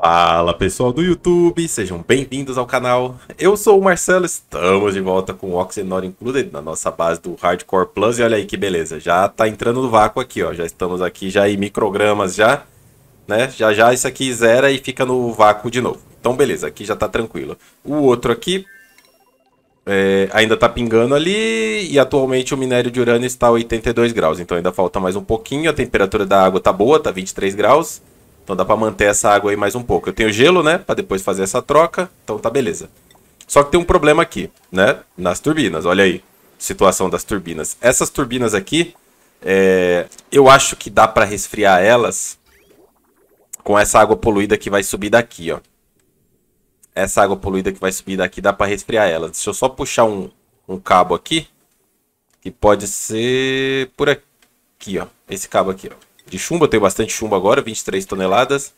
Fala pessoal do YouTube, sejam bem-vindos ao canal. Eu sou o Marcelo, estamos de volta com o Not Included na nossa base do Hardcore Plus. E olha aí que beleza, já tá entrando no vácuo aqui, ó. Já estamos aqui já em microgramas já, né? Já já isso aqui zera e fica no vácuo de novo. Então beleza, aqui já tá tranquilo. O outro aqui é, ainda tá pingando ali e atualmente o minério de urânio está a 82 graus. Então ainda falta mais um pouquinho, a temperatura da água tá boa, tá 23 graus. Então dá para manter essa água aí mais um pouco. Eu tenho gelo, né? Para depois fazer essa troca. Então tá beleza. Só que tem um problema aqui, né? Nas turbinas. Olha aí. Situação das turbinas. Essas turbinas aqui, é... eu acho que dá para resfriar elas com essa água poluída que vai subir daqui, ó. Essa água poluída que vai subir daqui dá para resfriar elas. Deixa eu só puxar um, um cabo aqui. Que pode ser por aqui, ó. Esse cabo aqui, ó de chumbo. Eu tenho bastante chumbo agora, 23 toneladas.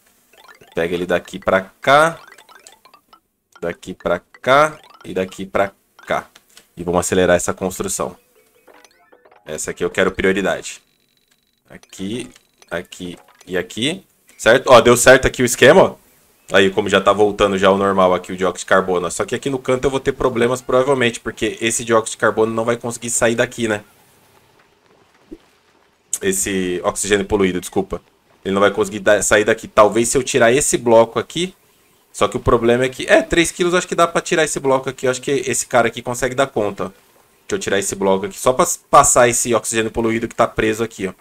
Pega ele daqui pra cá. Daqui pra cá. E daqui pra cá. E vamos acelerar essa construção. Essa aqui eu quero prioridade. Aqui, aqui e aqui. Certo? Ó, deu certo aqui o esquema, ó. Aí, como já tá voltando já ao normal aqui o dióxido de carbono. Só que aqui no canto eu vou ter problemas provavelmente, porque esse dióxido de carbono não vai conseguir sair daqui, né? esse oxigênio poluído, desculpa. Ele não vai conseguir sair daqui. Talvez se eu tirar esse bloco aqui. Só que o problema é que... É, 3 quilos acho que dá pra tirar esse bloco aqui. acho que esse cara aqui consegue dar conta. Deixa eu tirar esse bloco aqui. Só pra passar esse oxigênio poluído que tá preso aqui, ó.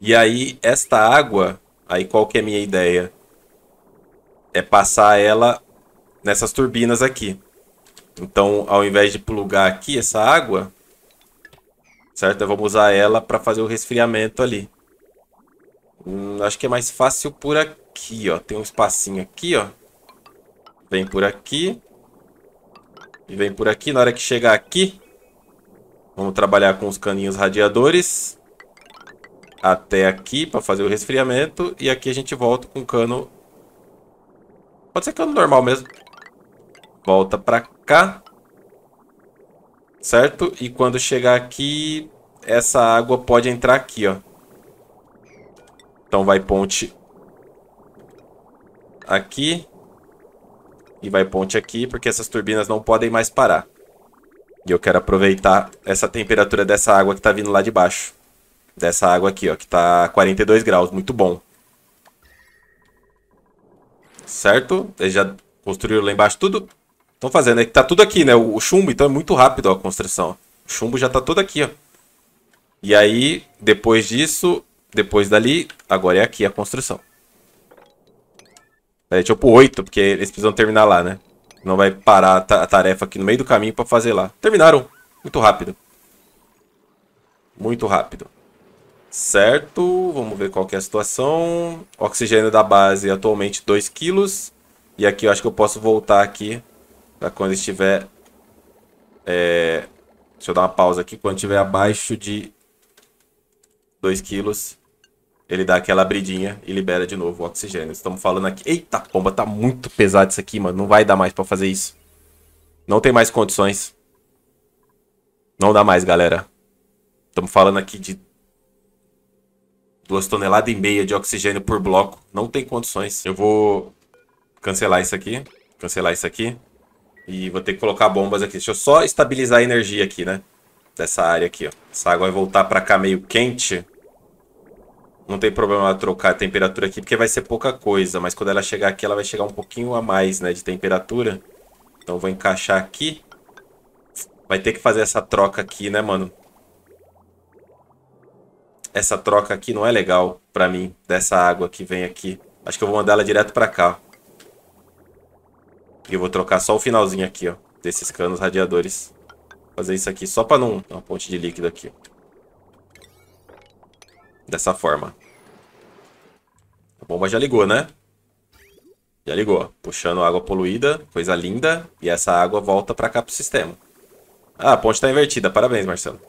E aí, esta água... Aí qual que é a minha ideia? É passar ela nessas turbinas aqui. Então, ao invés de plugar aqui essa água, certo? vamos usar ela para fazer o resfriamento ali. Hum, acho que é mais fácil por aqui, ó. Tem um espacinho aqui, ó. Vem por aqui. E vem por aqui. Na hora que chegar aqui, vamos trabalhar com os caninhos radiadores. Até aqui para fazer o resfriamento. E aqui a gente volta com cano... Pode ser cano normal mesmo. Volta para cá certo? E quando chegar aqui, essa água pode entrar aqui, ó. Então vai ponte aqui e vai ponte aqui, porque essas turbinas não podem mais parar. E eu quero aproveitar essa temperatura dessa água que tá vindo lá de baixo. Dessa água aqui, ó, que tá 42 graus, muito bom. Certo? Eles já construiu lá embaixo tudo. Estão fazendo, é que tá tudo aqui, né? O chumbo, então é muito rápido a construção. O chumbo já tá todo aqui, ó. E aí, depois disso, depois dali, agora é aqui a construção. É tipo 8, porque eles precisam terminar lá, né? Não vai parar a tarefa aqui no meio do caminho pra fazer lá. Terminaram. Muito rápido. Muito rápido. Certo, vamos ver qual que é a situação. oxigênio da base atualmente 2 quilos. E aqui eu acho que eu posso voltar aqui Pra quando estiver. É, deixa eu dar uma pausa aqui. Quando estiver abaixo de 2 quilos, ele dá aquela abridinha e libera de novo o oxigênio. Estamos falando aqui. Eita pomba, tá muito pesado isso aqui, mano. Não vai dar mais pra fazer isso. Não tem mais condições. Não dá mais, galera. Estamos falando aqui de 2 toneladas e meia de oxigênio por bloco. Não tem condições. Eu vou cancelar isso aqui. Cancelar isso aqui. E vou ter que colocar bombas aqui. Deixa eu só estabilizar a energia aqui, né? Dessa área aqui, ó. Essa água vai voltar pra cá meio quente. Não tem problema trocar a temperatura aqui, porque vai ser pouca coisa. Mas quando ela chegar aqui, ela vai chegar um pouquinho a mais, né? De temperatura. Então vou encaixar aqui. Vai ter que fazer essa troca aqui, né, mano? Essa troca aqui não é legal pra mim. Dessa água que vem aqui. Acho que eu vou mandar ela direto pra cá. E eu vou trocar só o finalzinho aqui, ó. Desses canos radiadores. Fazer isso aqui só pra não... Uma ponte de líquido aqui. Dessa forma. A bomba já ligou, né? Já ligou. Puxando água poluída. Coisa linda. E essa água volta pra cá pro sistema. Ah, a ponte tá invertida. Parabéns, Marcelo.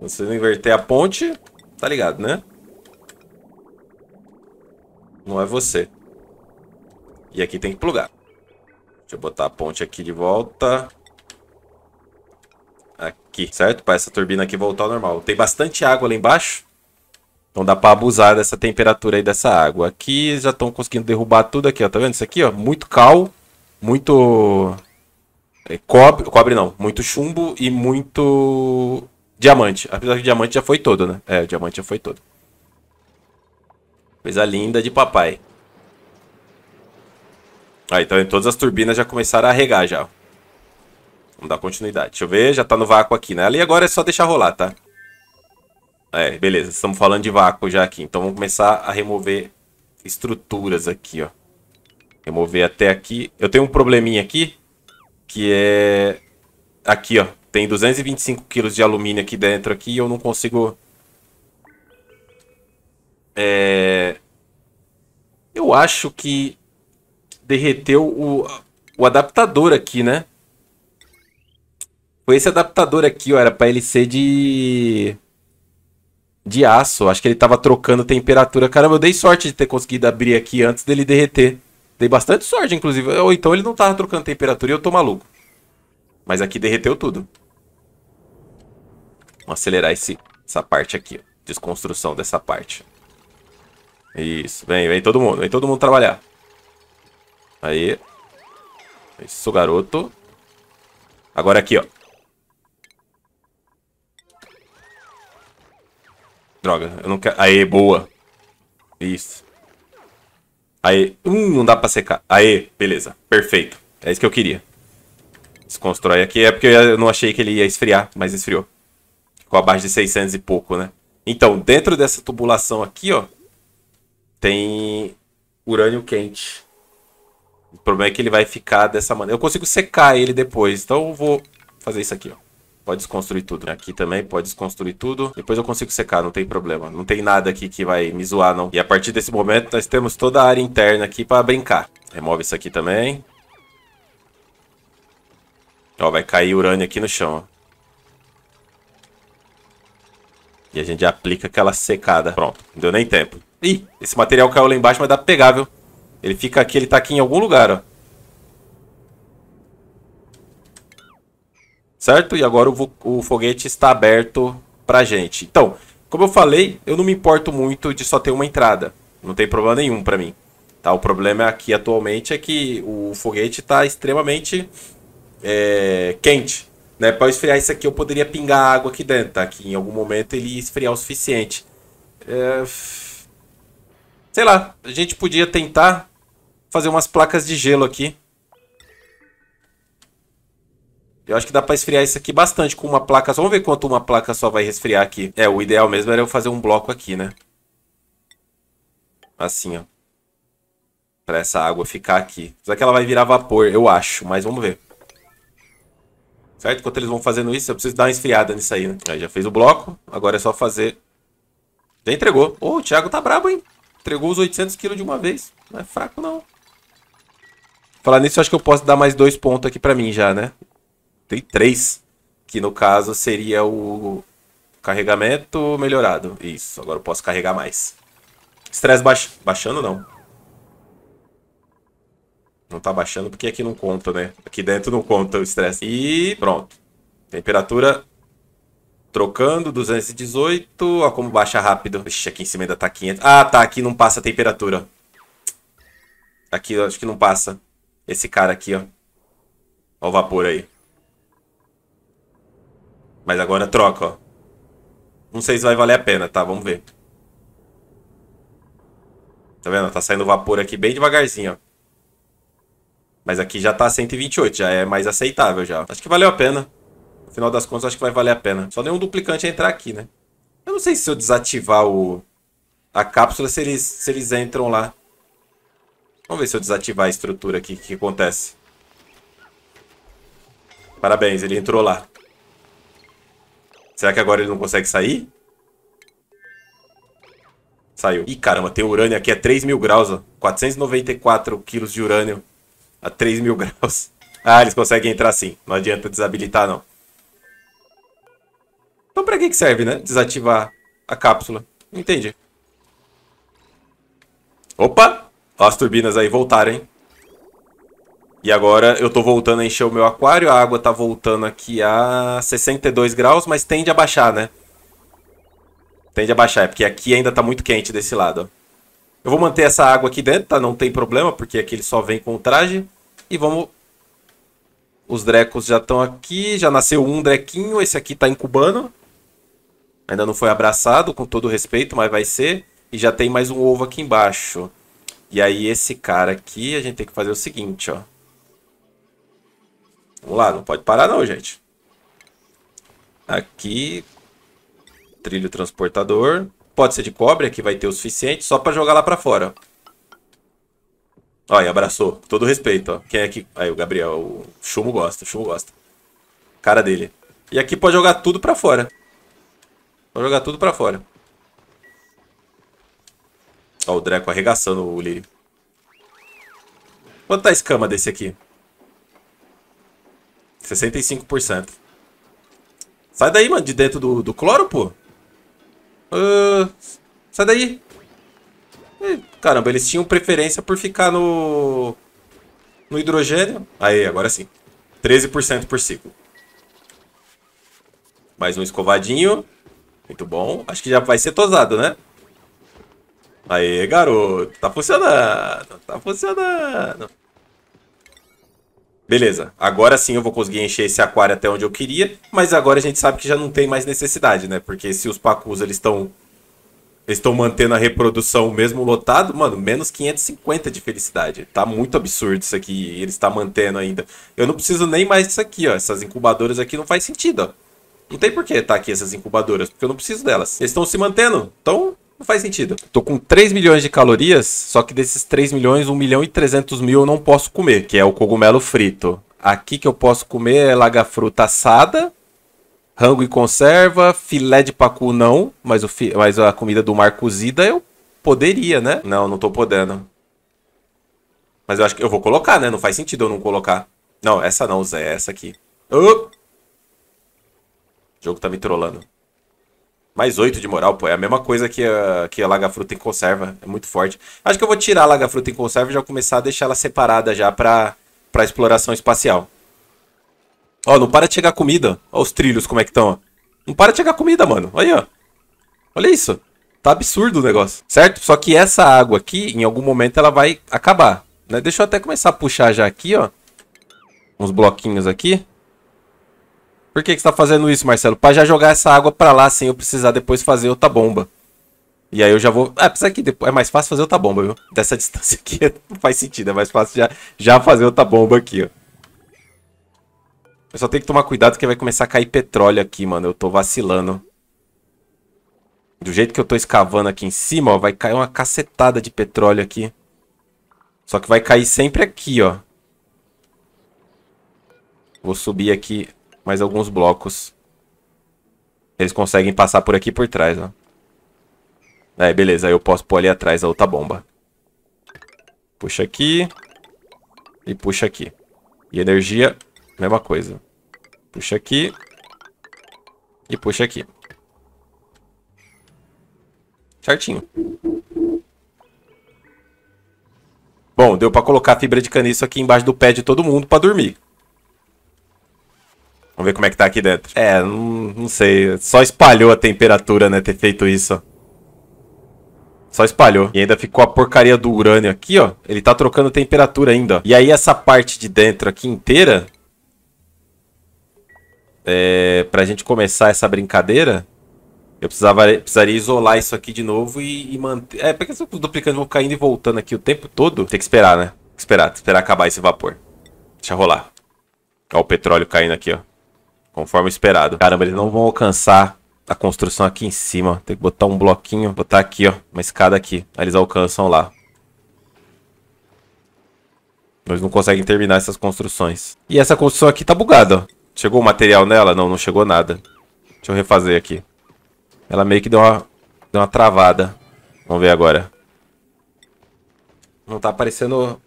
Você não inverter a ponte, tá ligado, né? Não é você. E aqui tem que plugar. Deixa eu botar a ponte aqui de volta. Aqui, certo? Para essa turbina aqui voltar ao normal. Tem bastante água lá embaixo. Então dá para abusar dessa temperatura aí dessa água. Aqui já estão conseguindo derrubar tudo aqui, ó. Tá vendo isso aqui, ó? Muito cal, muito é, cobre, cobre não, muito chumbo e muito diamante. Apesar que o diamante já foi todo, né? É, o diamante já foi todo. Coisa linda de papai. Ah, então todas as turbinas já começaram a regar já. Vamos dar continuidade. Deixa eu ver, já tá no vácuo aqui, né? Ali agora é só deixar rolar, tá? É, beleza. Estamos falando de vácuo já aqui. Então vamos começar a remover estruturas aqui, ó. Remover até aqui. Eu tenho um probleminha aqui, que é... Aqui, ó. Tem 225 quilos de alumínio aqui dentro aqui e eu não consigo... É... Eu acho que derreteu o, o adaptador aqui, né? Foi esse adaptador aqui, ó. Era pra ele ser de... De aço. Acho que ele tava trocando temperatura. Caramba, eu dei sorte de ter conseguido abrir aqui antes dele derreter. Dei bastante sorte, inclusive. Ou então ele não tava trocando temperatura e eu tô maluco. Mas aqui derreteu tudo. Vamos acelerar esse, essa parte aqui. Ó. Desconstrução dessa parte. Isso. Vem, vem todo mundo. Vem todo mundo trabalhar. Aí. Isso, garoto. Agora aqui, ó. Droga, eu não quero... Aê, boa. Isso. Aê. Hum, não dá pra secar. Aê, beleza. Perfeito. É isso que eu queria. Se constrói aqui. É porque eu não achei que ele ia esfriar, mas esfriou. Ficou abaixo de 600 e pouco, né? Então, dentro dessa tubulação aqui, ó, tem urânio quente. O problema é que ele vai ficar dessa maneira. Eu consigo secar ele depois, então eu vou fazer isso aqui, ó. Pode desconstruir tudo. Aqui também pode desconstruir tudo. Depois eu consigo secar, não tem problema. Não tem nada aqui que vai me zoar, não. E a partir desse momento, nós temos toda a área interna aqui pra brincar. Remove isso aqui também. Ó, vai cair urânio aqui no chão, ó. E a gente aplica aquela secada. Pronto, não deu nem tempo. Ih, esse material caiu lá embaixo, mas dá pra pegar, viu? Ele fica aqui, ele tá aqui em algum lugar, ó. Certo? E agora o, o foguete está aberto pra gente. Então, como eu falei, eu não me importo muito de só ter uma entrada. Não tem problema nenhum pra mim. Tá? O problema aqui atualmente é que o foguete está extremamente é, quente. Né? Para esfriar isso aqui, eu poderia pingar água aqui dentro, tá? Que em algum momento ele ia esfriar o suficiente. É... Sei lá, a gente podia tentar fazer umas placas de gelo aqui. Eu acho que dá pra esfriar isso aqui bastante com uma placa só. Vamos ver quanto uma placa só vai resfriar aqui. É, o ideal mesmo era eu fazer um bloco aqui, né? Assim, ó. Pra essa água ficar aqui. Só que ela vai virar vapor, eu acho. Mas vamos ver. Certo? Enquanto eles vão fazendo isso, eu preciso dar uma esfriada nisso aí, né? Aí já fez o bloco. Agora é só fazer... Já entregou. Ô, oh, o Thiago tá brabo, hein? Entregou os 800 kg de uma vez. Não é fraco, não. Falar nisso, acho que eu posso dar mais dois pontos aqui para mim já, né? Tem três. Que no caso seria o carregamento melhorado. Isso, agora eu posso carregar mais. Estresse baix... baixando, não. Não tá baixando porque aqui não conta, né? Aqui dentro não conta o estresse. E pronto. Temperatura trocando, 218. Ó como baixa rápido. Ixi, aqui em cima ainda tá 500. Ah, tá, aqui não passa a temperatura. Aqui eu acho que não passa. Esse cara aqui, ó. Ó o vapor aí. Mas agora troca, ó. Não sei se vai valer a pena, tá? Vamos ver. Tá vendo? Tá saindo vapor aqui bem devagarzinho, ó. Mas aqui já tá 128, já é mais aceitável já. Acho que valeu a pena. No final das contas, acho que vai valer a pena. Só nenhum duplicante entrar aqui, né? Eu não sei se eu desativar o... a cápsula, se eles, se eles entram lá. Vamos ver se eu desativar a estrutura aqui, o que acontece. Parabéns, ele entrou lá. Será que agora ele não consegue sair? Saiu. Ih, caramba, tem urânio aqui a é 3 mil graus, ó. 494 quilos de urânio a 3 mil graus. Ah, eles conseguem entrar sim. Não adianta desabilitar, não. Então pra que que serve, né? Desativar a cápsula. Entendi. Opa! as turbinas aí voltarem. E agora eu tô voltando a encher o meu aquário. A água tá voltando aqui a 62 graus, mas tende a baixar, né? Tende a baixar, é porque aqui ainda tá muito quente desse lado. Ó. Eu vou manter essa água aqui dentro, tá? Não tem problema, porque aqui ele só vem com o traje. E vamos... Os drecos já estão aqui. Já nasceu um drequinho. Esse aqui tá incubando. Ainda não foi abraçado, com todo respeito, mas vai ser. E já tem mais um ovo aqui embaixo. E aí esse cara aqui, a gente tem que fazer o seguinte, ó. Vamos lá, não pode parar não, gente. Aqui, trilho transportador. Pode ser de cobre, aqui vai ter o suficiente só para jogar lá para fora. Olha abraçou. todo respeito, ó. Quem é que... Aí, o Gabriel. O Chumo gosta, o Chumo gosta. Cara dele. E aqui pode jogar tudo para fora. Pode jogar tudo para fora. Só o Draco arregaçando o Lírio. Quanto tá a escama desse aqui? 65%. Sai daí, mano, de dentro do, do cloro, pô. Uh, sai daí. Caramba, eles tinham preferência por ficar no... No hidrogênio. Aí, agora sim. 13% por ciclo. Mais um escovadinho. Muito bom. Acho que já vai ser tosado, né? Aí, garoto. Tá funcionando. Tá funcionando. Beleza, agora sim eu vou conseguir encher esse aquário até onde eu queria, mas agora a gente sabe que já não tem mais necessidade, né? Porque se os pacus eles estão estão mantendo a reprodução mesmo lotado, mano, menos 550 de felicidade. Tá muito absurdo isso aqui, ele está mantendo ainda. Eu não preciso nem mais disso aqui, ó. Essas incubadoras aqui não faz sentido, ó. Não tem por que estar tá aqui essas incubadoras, porque eu não preciso delas. Eles estão se mantendo. Então, não faz sentido. Tô com 3 milhões de calorias, só que desses 3 milhões, 1 milhão e 300 mil eu não posso comer, que é o cogumelo frito. Aqui que eu posso comer é lagafruta assada, rango e conserva, filé de pacu não, mas, o fi... mas a comida do mar cozida eu poderia, né? Não, não tô podendo. Mas eu acho que eu vou colocar, né? Não faz sentido eu não colocar. Não, essa não, Zé, essa aqui. O jogo tá me trollando. Mais 8 de moral, pô. É a mesma coisa que a, que a Lagafruta em conserva. É muito forte. Acho que eu vou tirar a Lagafruta em conserva e já começar a deixar ela separada já pra, pra exploração espacial. Ó, não para de chegar comida. Ó os trilhos como é que estão, ó. Não para de chegar comida, mano. Olha aí, ó. Olha isso. Tá absurdo o negócio, certo? Só que essa água aqui, em algum momento, ela vai acabar. Né? Deixa eu até começar a puxar já aqui, ó. Uns bloquinhos aqui. Por que, que você tá fazendo isso, Marcelo? Pra já jogar essa água pra lá sem eu precisar depois fazer outra bomba. E aí eu já vou. É, ah, precisa que depois é mais fácil fazer outra bomba, viu? Dessa distância aqui não faz sentido. É mais fácil já, já fazer outra bomba aqui, ó. Eu só tenho que tomar cuidado que vai começar a cair petróleo aqui, mano. Eu tô vacilando. Do jeito que eu tô escavando aqui em cima, ó, vai cair uma cacetada de petróleo aqui. Só que vai cair sempre aqui, ó. Vou subir aqui mais alguns blocos. Eles conseguem passar por aqui por trás, ó. beleza. Aí eu posso pôr ali atrás a outra bomba. Puxa aqui. E puxa aqui. E energia, mesma coisa. Puxa aqui. E puxa aqui. Certinho. Bom, deu pra colocar a fibra de caniço aqui embaixo do pé de todo mundo pra dormir. Vamos ver como é que tá aqui dentro. É, não, não sei. Só espalhou a temperatura, né? Ter feito isso. Só espalhou. E ainda ficou a porcaria do urânio aqui, ó. Ele tá trocando temperatura ainda. E aí essa parte de dentro aqui inteira... É, pra gente começar essa brincadeira... Eu precisava, precisaria isolar isso aqui de novo e, e manter... É, porque se eu duplicando vou caindo e voltando aqui o tempo todo... Tem que esperar, né? esperar. esperar acabar esse vapor. Deixa rolar. Ó o petróleo caindo aqui, ó conforme esperado. Caramba, eles não vão alcançar a construção aqui em cima. Tem que botar um bloquinho, botar aqui, ó, uma escada aqui. Aí eles alcançam lá. Nós não conseguem terminar essas construções. E essa construção aqui tá bugada, ó. Chegou o material nela? Não, não chegou nada. Deixa eu refazer aqui. Ela meio que deu uma, deu uma travada. Vamos ver agora. Não tá aparecendo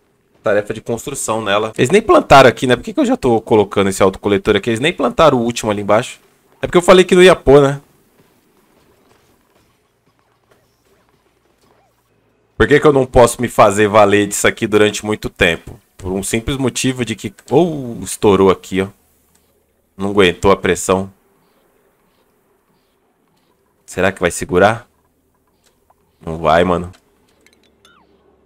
tarefa de construção nela. Eles nem plantaram aqui, né? Por que, que eu já tô colocando esse autocoletor aqui? Eles nem plantaram o último ali embaixo. É porque eu falei que não ia pôr, né? Por que, que eu não posso me fazer valer disso aqui durante muito tempo? Por um simples motivo de que... Ou oh, estourou aqui, ó. Não aguentou a pressão. Será que vai segurar? Não vai, mano.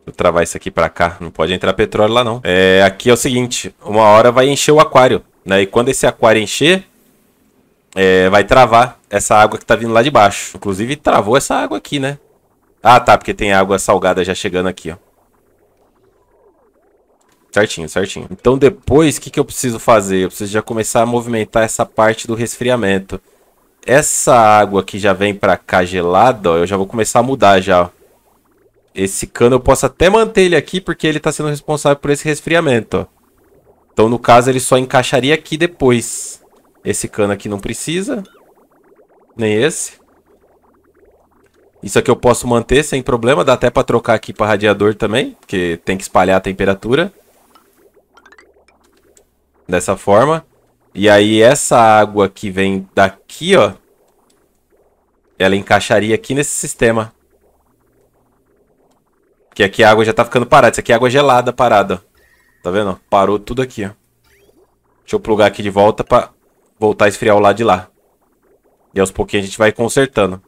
Vou travar isso aqui pra cá. Não pode entrar petróleo lá, não. É, aqui é o seguinte. Uma hora vai encher o aquário, né? E quando esse aquário encher, é, vai travar essa água que tá vindo lá de baixo. Inclusive, travou essa água aqui, né? Ah, tá. Porque tem água salgada já chegando aqui, ó. Certinho, certinho. Então, depois, o que, que eu preciso fazer? Eu preciso já começar a movimentar essa parte do resfriamento. Essa água que já vem pra cá gelada, ó, eu já vou começar a mudar já, ó esse cano eu posso até manter ele aqui, porque ele está sendo responsável por esse resfriamento, Então, no caso, ele só encaixaria aqui depois. Esse cano aqui não precisa. Nem esse. Isso aqui eu posso manter sem problema. Dá até para trocar aqui para radiador também. Porque tem que espalhar a temperatura. Dessa forma. E aí essa água que vem daqui, ó. Ela encaixaria aqui nesse sistema. Que aqui a água já tá ficando parada. Isso aqui é água gelada parada. Tá vendo? Parou tudo aqui, ó. Deixa eu plugar aqui de volta pra voltar a esfriar o lado de lá. E aos pouquinhos a gente vai consertando.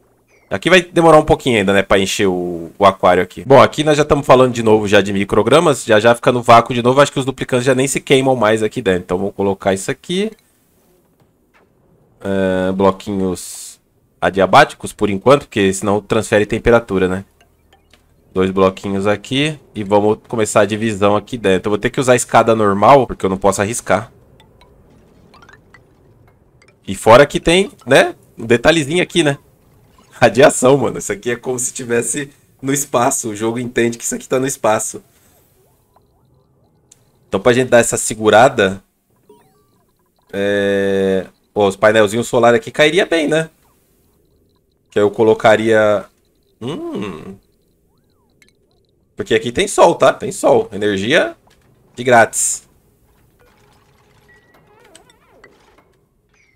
Aqui vai demorar um pouquinho ainda, né, pra encher o, o aquário aqui. Bom, aqui nós já estamos falando de novo já de microgramas. Já já fica no vácuo de novo. Acho que os duplicantes já nem se queimam mais aqui dentro. Então vou colocar isso aqui. Uh, bloquinhos adiabáticos por enquanto, porque senão transfere temperatura, né? Dois bloquinhos aqui. E vamos começar a divisão aqui dentro. Eu vou ter que usar a escada normal, porque eu não posso arriscar. E fora que tem, né? Um detalhezinho aqui, né? Radiação, mano. Isso aqui é como se tivesse no espaço. O jogo entende que isso aqui tá no espaço. Então pra gente dar essa segurada... É... Pô, os painelzinhos solares aqui cairia bem, né? Que aí eu colocaria... Hum... Porque aqui tem sol, tá? Tem sol. Energia de grátis.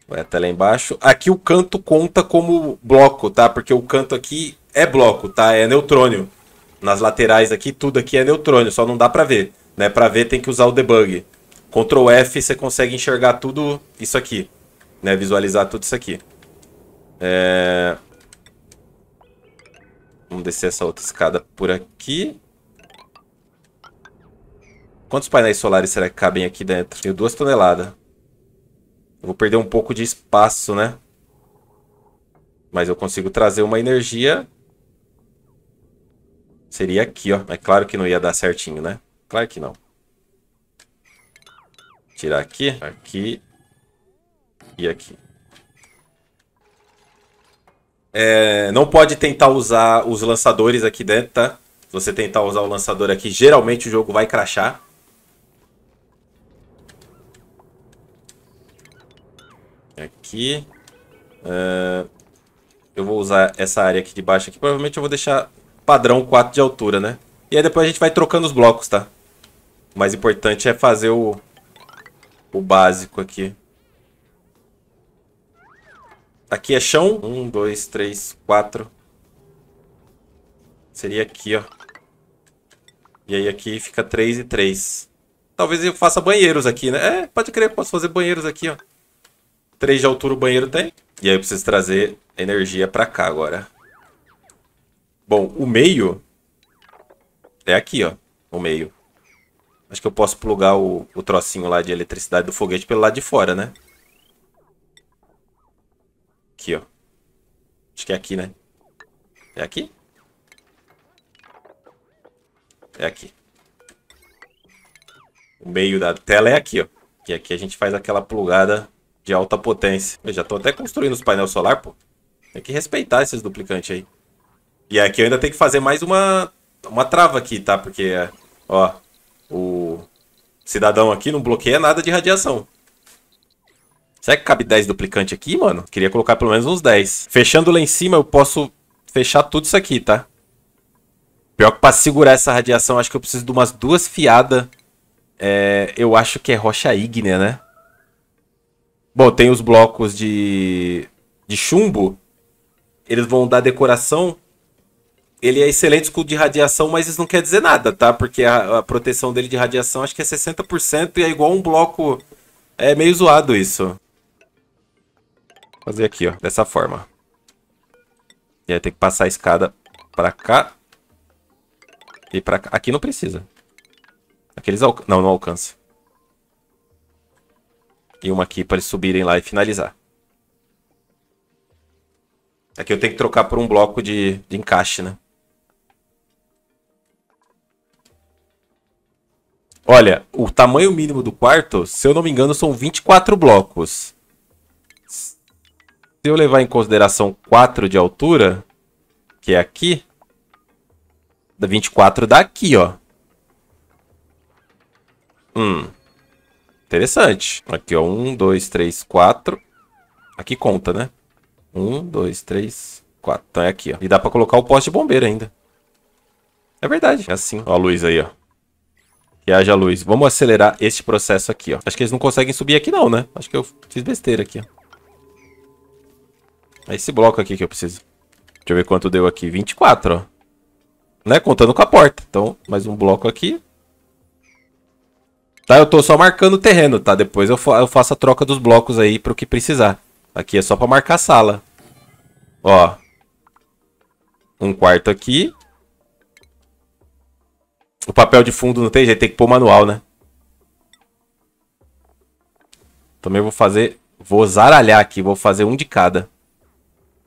Vai até lá embaixo. Aqui o canto conta como bloco, tá? Porque o canto aqui é bloco, tá? É neutrônio. Nas laterais aqui, tudo aqui é neutrônio, só não dá pra ver. Né? Pra ver tem que usar o debug. Ctrl F você consegue enxergar tudo isso aqui. Né? Visualizar tudo isso aqui. É... Vamos descer essa outra escada por aqui. Quantos painéis solares será que cabem aqui dentro? Tenho duas toneladas. Eu vou perder um pouco de espaço, né? Mas eu consigo trazer uma energia. Seria aqui, ó. É claro que não ia dar certinho, né? Claro que não. Tirar aqui, aqui e aqui. É, não pode tentar usar os lançadores aqui dentro, tá? Se você tentar usar o lançador aqui, geralmente o jogo vai crachar. aqui. Uh, eu vou usar essa área aqui de baixo aqui. Provavelmente eu vou deixar padrão 4 de altura, né? E aí depois a gente vai trocando os blocos, tá? O mais importante é fazer o, o básico aqui. Aqui é chão. Um, dois, três, quatro. Seria aqui, ó. E aí aqui fica três e três. Talvez eu faça banheiros aqui, né? É, pode crer, posso fazer banheiros aqui, ó. 3 de altura o banheiro tem. E aí eu preciso trazer energia pra cá agora. Bom, o meio é aqui, ó. O meio. Acho que eu posso plugar o, o trocinho lá de eletricidade do foguete pelo lado de fora, né? Aqui, ó. Acho que é aqui, né? É aqui? É aqui. O meio da tela é aqui, ó. E aqui a gente faz aquela plugada de alta potência. Eu já tô até construindo os painéis solar, pô. Tem que respeitar esses duplicantes aí. E aqui eu ainda tenho que fazer mais uma, uma trava aqui, tá? Porque, ó, o cidadão aqui não bloqueia nada de radiação. Será que cabe 10 duplicantes aqui, mano? Queria colocar pelo menos uns 10. Fechando lá em cima, eu posso fechar tudo isso aqui, tá? Pior que pra segurar essa radiação, acho que eu preciso de umas duas fiadas. É, eu acho que é rocha ígnea, né? Bom, tem os blocos de, de chumbo. Eles vão dar decoração. Ele é excelente escudo de radiação, mas isso não quer dizer nada, tá? Porque a, a proteção dele de radiação acho que é 60% e é igual um bloco. É meio zoado isso. Fazer aqui, ó. Dessa forma. E aí tem que passar a escada pra cá. E pra cá. Aqui não precisa. Aqueles Não, não alcança. E uma aqui para eles subirem lá e finalizar. Aqui é eu tenho que trocar por um bloco de, de encaixe, né? Olha, o tamanho mínimo do quarto, se eu não me engano, são 24 blocos. Se eu levar em consideração 4 de altura, que é aqui, 24 daqui, ó. Hum. Interessante. Aqui, ó. Um, dois, três, quatro. Aqui conta, né? Um, dois, três, quatro. Então é aqui, ó. E dá pra colocar o poste de bombeiro ainda. É verdade. É assim. Ó a luz aí, ó. Que haja luz. Vamos acelerar este processo aqui, ó. Acho que eles não conseguem subir aqui não, né? Acho que eu fiz besteira aqui, ó. É esse bloco aqui que eu preciso. Deixa eu ver quanto deu aqui. 24, ó. Né? Contando com a porta. Então, mais um bloco aqui. Tá, eu tô só marcando o terreno, tá? Depois eu, fa eu faço a troca dos blocos aí pro que precisar. Aqui é só pra marcar a sala. Ó. Um quarto aqui. O papel de fundo não tem jeito, tem que pôr manual, né? Também vou fazer... Vou zaralhar aqui, vou fazer um de cada.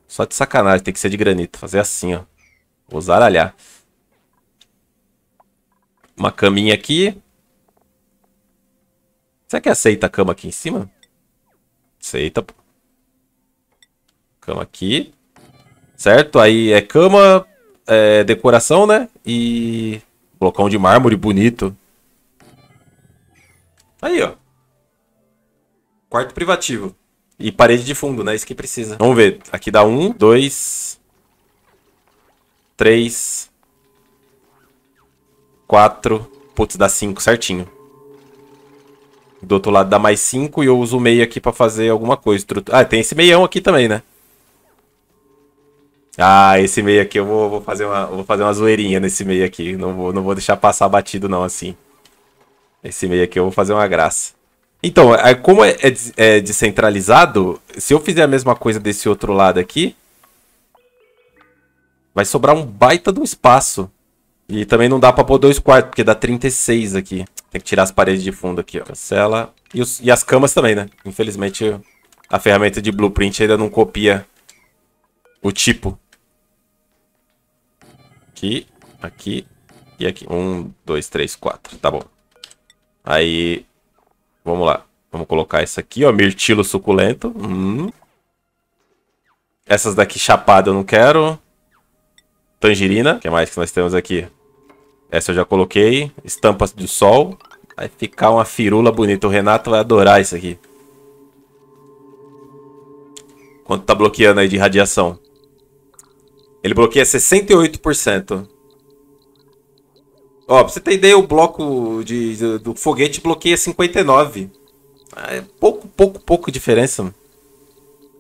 Só de sacanagem, tem que ser de granito. Fazer assim, ó. Vou zaralhar. Uma caminha aqui. Será que aceita a cama aqui em cima? Aceita, Cama aqui. Certo? Aí é cama, é, decoração, né? E blocão de mármore bonito. Aí, ó. Quarto privativo. E parede de fundo, né? Isso que precisa. Vamos ver. Aqui dá um, dois, três, quatro. Putz, dá cinco certinho do outro lado dá mais 5 e eu uso o meio aqui pra fazer alguma coisa. Ah, tem esse meião aqui também, né? Ah, esse meio aqui eu vou, vou fazer, uma, vou fazer uma zoeirinha nesse meio aqui. Não vou, não vou deixar passar batido não, assim. Esse meio aqui eu vou fazer uma graça. Então, é, como é, é, é descentralizado, se eu fizer a mesma coisa desse outro lado aqui, vai sobrar um baita do espaço. E também não dá pra pôr 2 quartos, porque dá 36 aqui. Tem que tirar as paredes de fundo aqui, ó. Cancela. E, os, e as camas também, né? Infelizmente, a ferramenta de blueprint ainda não copia o tipo. Aqui, aqui e aqui. Um, dois, três, quatro. Tá bom. Aí, vamos lá. Vamos colocar isso aqui, ó. Mirtilo suculento. Hum. Essas daqui chapada eu não quero. Tangerina. O que é mais que nós temos aqui? Essa eu já coloquei. Estampas do sol. Vai ficar uma firula bonita. O Renato vai adorar isso aqui. Quanto tá bloqueando aí de radiação? Ele bloqueia 68%. Ó, pra você ter ideia, o bloco de, de do foguete bloqueia 59%. Ah, é pouco, pouco, pouco diferença.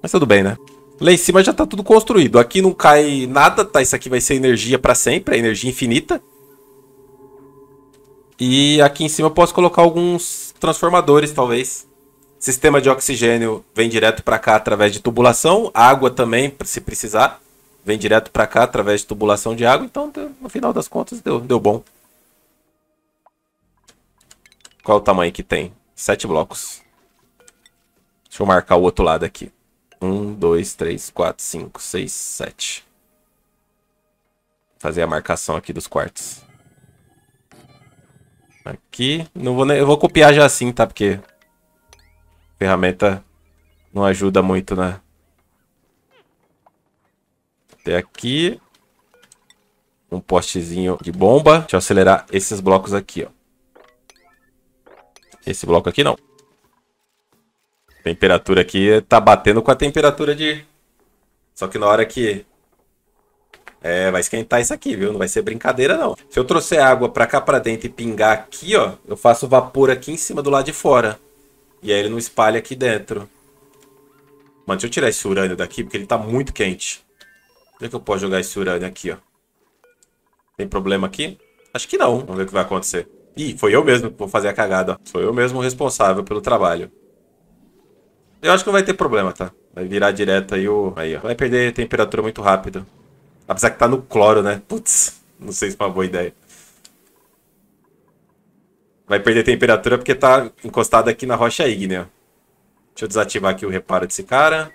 Mas tudo bem, né? Lá em cima já tá tudo construído. Aqui não cai nada, tá? Isso aqui vai ser energia para sempre, energia infinita. E aqui em cima eu posso colocar alguns transformadores, talvez. Sistema de oxigênio vem direto para cá através de tubulação. Água também, se precisar, vem direto para cá através de tubulação de água. Então, no final das contas, deu, deu bom. Qual é o tamanho que tem? Sete blocos. Deixa eu marcar o outro lado aqui. Um, dois, três, quatro, cinco, seis, sete. Fazer a marcação aqui dos quartos. Aqui, não vou nem... eu vou copiar já assim, tá? Porque a ferramenta não ajuda muito, né? Até aqui. Um postezinho de bomba. Deixa eu acelerar esses blocos aqui, ó. Esse bloco aqui não. A temperatura aqui tá batendo com a temperatura de... Só que na hora que é, vai esquentar isso aqui, viu? Não vai ser brincadeira, não. Se eu trouxer água pra cá pra dentro e pingar aqui, ó, eu faço vapor aqui em cima do lado de fora. E aí ele não espalha aqui dentro. Mano, deixa eu tirar esse urânio daqui, porque ele tá muito quente. Onde é que eu posso jogar esse urânio aqui, ó? Tem problema aqui? Acho que não. Vamos ver o que vai acontecer. Ih, foi eu mesmo que vou fazer a cagada, ó. Sou eu mesmo responsável pelo trabalho. Eu acho que não vai ter problema, tá? Vai virar direto aí o... Aí, ó. Vai perder temperatura muito rápido. Apesar que tá no cloro, né? Putz, não sei se é uma boa ideia. Vai perder temperatura porque tá encostado aqui na rocha ígnea. Deixa eu desativar aqui o reparo desse cara.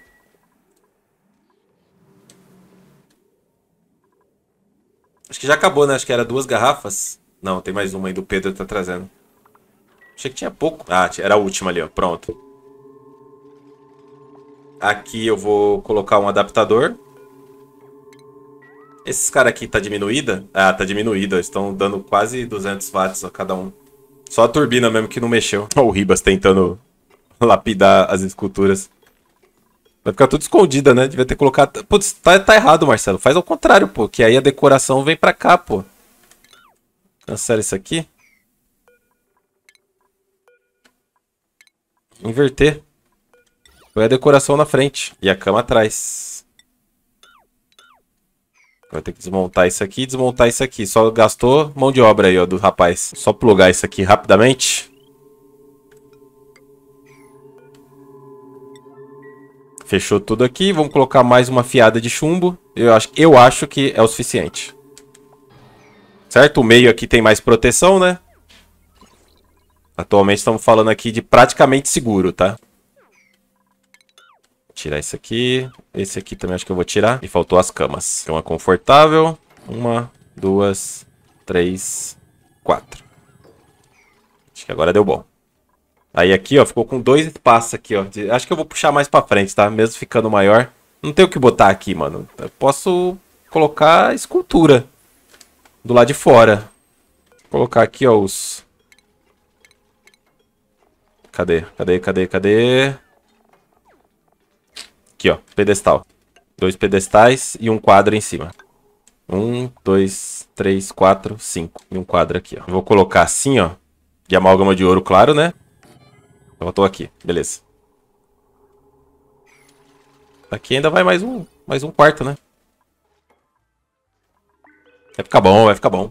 Acho que já acabou, né? Acho que era duas garrafas. Não, tem mais uma aí do Pedro que tá trazendo. Achei que tinha pouco. Ah, era a última ali, ó. Pronto. Aqui eu vou colocar um adaptador. Esses caras aqui tá diminuída? Ah, tá diminuída. Estão dando quase 200 watts a cada um. Só a turbina mesmo que não mexeu. Olha o Ribas tentando lapidar as esculturas. Vai ficar tudo escondida, né? Devia ter colocado... Putz, tá, tá errado, Marcelo. Faz ao contrário, pô. Que aí a decoração vem pra cá, pô. Cancela isso aqui. Inverter. Foi a decoração na frente e a cama atrás. Vai ter que desmontar isso aqui e desmontar isso aqui. Só gastou mão de obra aí, ó, do rapaz. Só plugar isso aqui rapidamente. Fechou tudo aqui. Vamos colocar mais uma fiada de chumbo. Eu acho, eu acho que é o suficiente. Certo? O meio aqui tem mais proteção, né? Atualmente estamos falando aqui de praticamente seguro, tá? Tirar esse aqui. Esse aqui também acho que eu vou tirar. E faltou as camas. Cama confortável. Uma, duas, três, quatro. Acho que agora deu bom. Aí aqui, ó, ficou com dois espaços aqui, ó. Acho que eu vou puxar mais pra frente, tá? Mesmo ficando maior. Não tem o que botar aqui, mano. Eu posso colocar escultura do lado de fora. Vou colocar aqui, ó, os... Cadê? Cadê? Cadê? Cadê? Aqui, ó, pedestal. Dois pedestais e um quadro em cima. Um, dois, três, quatro, cinco. E um quadro aqui, ó. vou colocar assim, ó. De amálgama de ouro claro, né? Faltou aqui. Beleza. Aqui ainda vai mais um, mais um quarto, né? Vai ficar bom, vai ficar bom.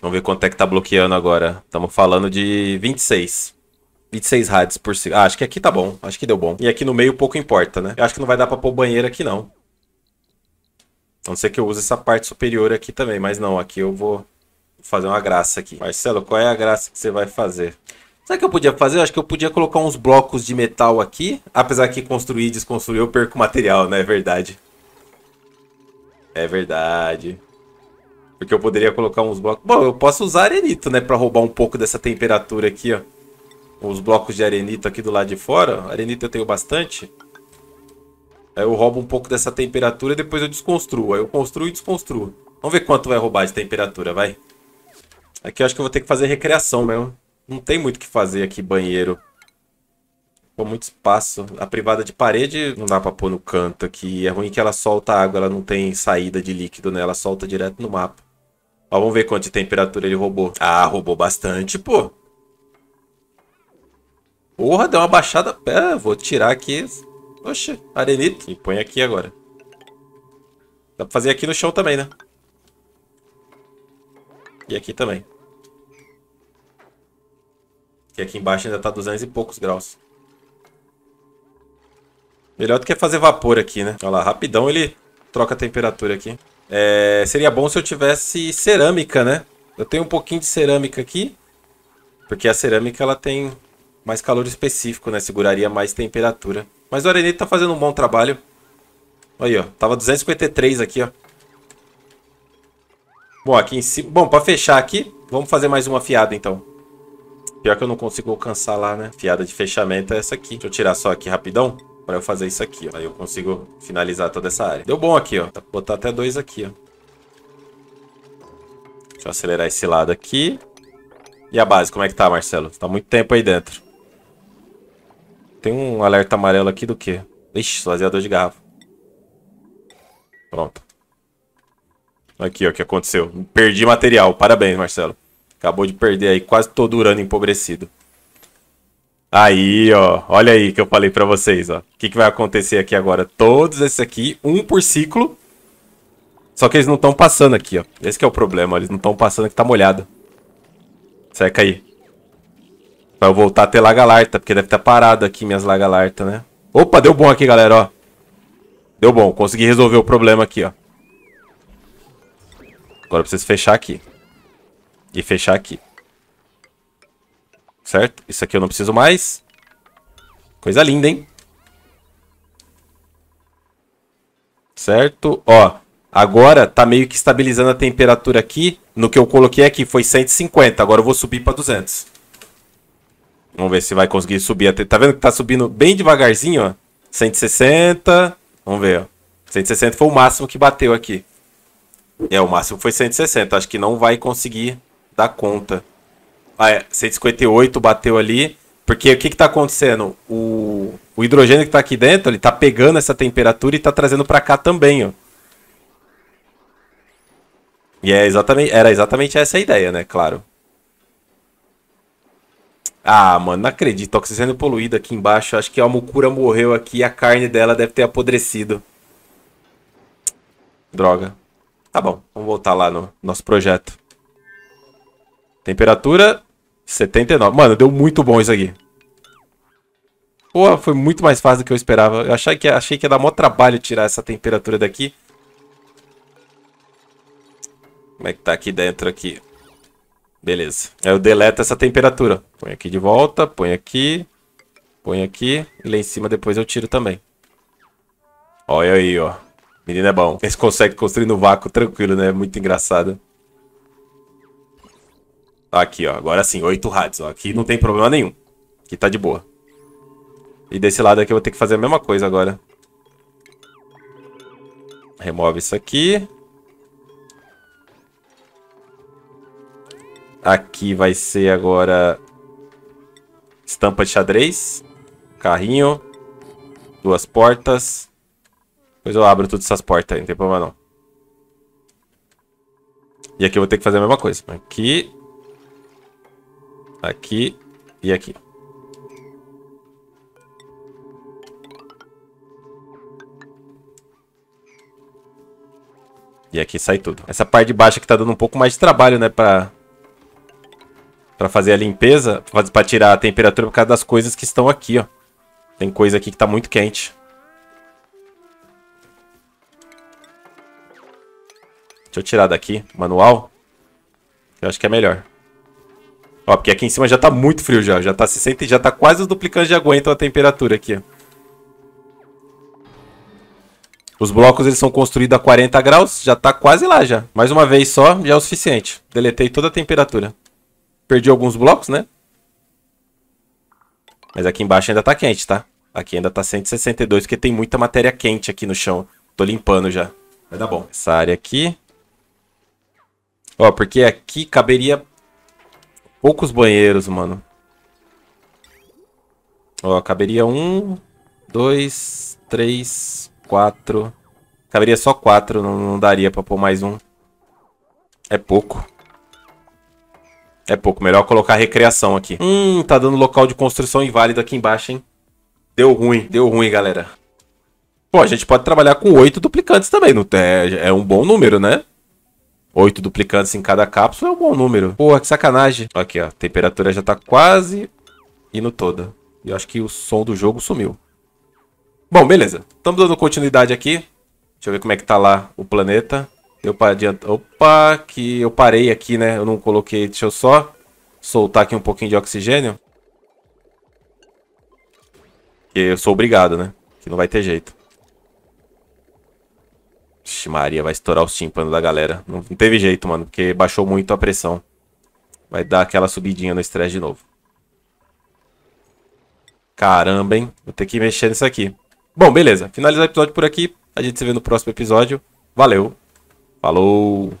Vamos ver quanto é que tá bloqueando agora. Estamos falando de 26. 26 rádios por segundo. Ah, acho que aqui tá bom. Acho que deu bom. E aqui no meio pouco importa, né? Eu acho que não vai dar pra pôr banheiro aqui, não. A não ser que eu use essa parte superior aqui também. Mas não, aqui eu vou fazer uma graça aqui. Marcelo, qual é a graça que você vai fazer? Sabe o que eu podia fazer? Eu acho que eu podia colocar uns blocos de metal aqui. Apesar que construir e desconstruir eu perco material, né? É verdade. É verdade. Porque eu poderia colocar uns blocos... Bom, eu posso usar arenito, né? Pra roubar um pouco dessa temperatura aqui, ó os blocos de arenita aqui do lado de fora. Arenita eu tenho bastante. Aí eu roubo um pouco dessa temperatura e depois eu desconstruo. Aí eu construo e desconstruo. Vamos ver quanto vai roubar de temperatura, vai. Aqui eu acho que eu vou ter que fazer recreação mesmo. Não tem muito o que fazer aqui, banheiro. Ficou muito espaço. A privada de parede não dá pra pôr no canto aqui. É ruim que ela solta água, ela não tem saída de líquido, né? Ela solta direto no mapa. Ó, vamos ver quanto de temperatura ele roubou. Ah, roubou bastante, pô. Porra, deu uma baixada. Pera, vou tirar aqui. Oxe, arenito. E põe aqui agora. Dá pra fazer aqui no chão também, né? E aqui também. Que aqui embaixo ainda tá 200 e poucos graus. Melhor do que fazer vapor aqui, né? Olha lá, rapidão ele troca a temperatura aqui. É, seria bom se eu tivesse cerâmica, né? Eu tenho um pouquinho de cerâmica aqui. Porque a cerâmica, ela tem mais calor específico, né? Seguraria mais temperatura. Mas o arenito tá fazendo um bom trabalho. Aí, ó. Tava 253 aqui, ó. Bom, aqui em cima... Bom, pra fechar aqui, vamos fazer mais uma fiada, então. Pior que eu não consigo alcançar lá, né? Fiada de fechamento é essa aqui. Deixa eu tirar só aqui rapidão pra eu fazer isso aqui, ó. Aí eu consigo finalizar toda essa área. Deu bom aqui, ó. pra tá, botar até dois aqui, ó. Deixa eu acelerar esse lado aqui. E a base, como é que tá, Marcelo? Tá muito tempo aí dentro. Tem um alerta amarelo aqui do quê? Ixi, esvaziador de garrafa. Pronto. Aqui, ó, o que aconteceu. Perdi material. Parabéns, Marcelo. Acabou de perder aí quase todo urano empobrecido. Aí, ó. Olha aí que eu falei pra vocês, ó. O que, que vai acontecer aqui agora? Todos esses aqui, um por ciclo. Só que eles não estão passando aqui, ó. Esse é o problema, ó. eles não estão passando que tá molhado. Seca aí. Pra eu voltar a ter lagalarta, porque deve estar tá parado aqui minhas lagalarta, né? Opa, deu bom aqui, galera, ó. Deu bom, consegui resolver o problema aqui, ó. Agora eu preciso fechar aqui. E fechar aqui. Certo? Isso aqui eu não preciso mais. Coisa linda, hein? Certo? Ó, agora tá meio que estabilizando a temperatura aqui. No que eu coloquei aqui foi 150, agora eu vou subir pra 200. Vamos ver se vai conseguir subir até. Tá vendo que tá subindo bem devagarzinho, ó? 160. Vamos ver, ó. 160 foi o máximo que bateu aqui. É, o máximo foi 160. Acho que não vai conseguir dar conta. Ah, é. 158 bateu ali. Porque o que está acontecendo? O, o hidrogênio que está aqui dentro, ele está pegando essa temperatura e está trazendo para cá também, ó. E é exatamente, era exatamente essa a ideia, né? Claro. Ah, mano, não acredito. sendo poluído aqui embaixo. Acho que a Mucura morreu aqui e a carne dela deve ter apodrecido. Droga. Tá bom, vamos voltar lá no nosso projeto. Temperatura 79. Mano, deu muito bom isso aqui. Pô, foi muito mais fácil do que eu esperava. Eu achei que, achei que ia dar maior trabalho tirar essa temperatura daqui. Como é que tá aqui dentro aqui? Beleza. Aí eu deleto essa temperatura. Põe aqui de volta, põe aqui, põe aqui. E lá em cima depois eu tiro também. Olha aí, ó. Menino é bom. Eles conseguem construir no vácuo tranquilo, né? Muito engraçado. Tá aqui, ó. Agora sim, oito rádios. Ó. Aqui não tem problema nenhum. Aqui tá de boa. E desse lado aqui eu vou ter que fazer a mesma coisa agora. Remove isso aqui. Aqui vai ser agora estampa de xadrez, carrinho, duas portas. Depois eu abro todas essas portas aí, não tem problema não. E aqui eu vou ter que fazer a mesma coisa. Aqui, aqui e aqui. E aqui sai tudo. Essa parte de baixo aqui tá dando um pouco mais de trabalho, né, pra, para fazer a limpeza, para tirar a temperatura por causa das coisas que estão aqui, ó. Tem coisa aqui que tá muito quente. Deixa eu tirar daqui, manual. Eu acho que é melhor. Ó, porque aqui em cima já tá muito frio já, já tá 60 e já tá quase os duplicantes de aguentam a temperatura aqui, Os blocos eles são construídos a 40 graus, já tá quase lá já. Mais uma vez só, já é o suficiente. Deletei toda a temperatura. Perdi alguns blocos, né? Mas aqui embaixo ainda tá quente, tá? Aqui ainda tá 162, porque tem muita matéria quente aqui no chão. Tô limpando já. Vai dar bom. Essa área aqui. Ó, porque aqui caberia poucos banheiros, mano. Ó, caberia um, dois, três, quatro. Caberia só quatro, não, não daria pra pôr mais um. É pouco. É pouco. Melhor colocar recreação aqui. Hum, tá dando local de construção inválido aqui embaixo, hein? Deu ruim. Deu ruim, galera. Pô, a gente pode trabalhar com oito duplicantes também. Não é, é um bom número, né? Oito duplicantes em cada cápsula é um bom número. Porra, que sacanagem. Aqui, ó. A temperatura já tá quase indo toda. E eu acho que o som do jogo sumiu. Bom, beleza. Estamos dando continuidade aqui. Deixa eu ver como é que tá lá o planeta. Eu adianta... Opa, que eu parei aqui, né? Eu não coloquei. Deixa eu só soltar aqui um pouquinho de oxigênio. Que eu sou obrigado, né? Que não vai ter jeito. Vixe, Maria, vai estourar os tímpanos da galera. Não, não teve jeito, mano, porque baixou muito a pressão. Vai dar aquela subidinha no estresse de novo. Caramba, hein? Vou ter que mexer nisso aqui. Bom, beleza. Finalizar o episódio por aqui. A gente se vê no próximo episódio. Valeu! Falou!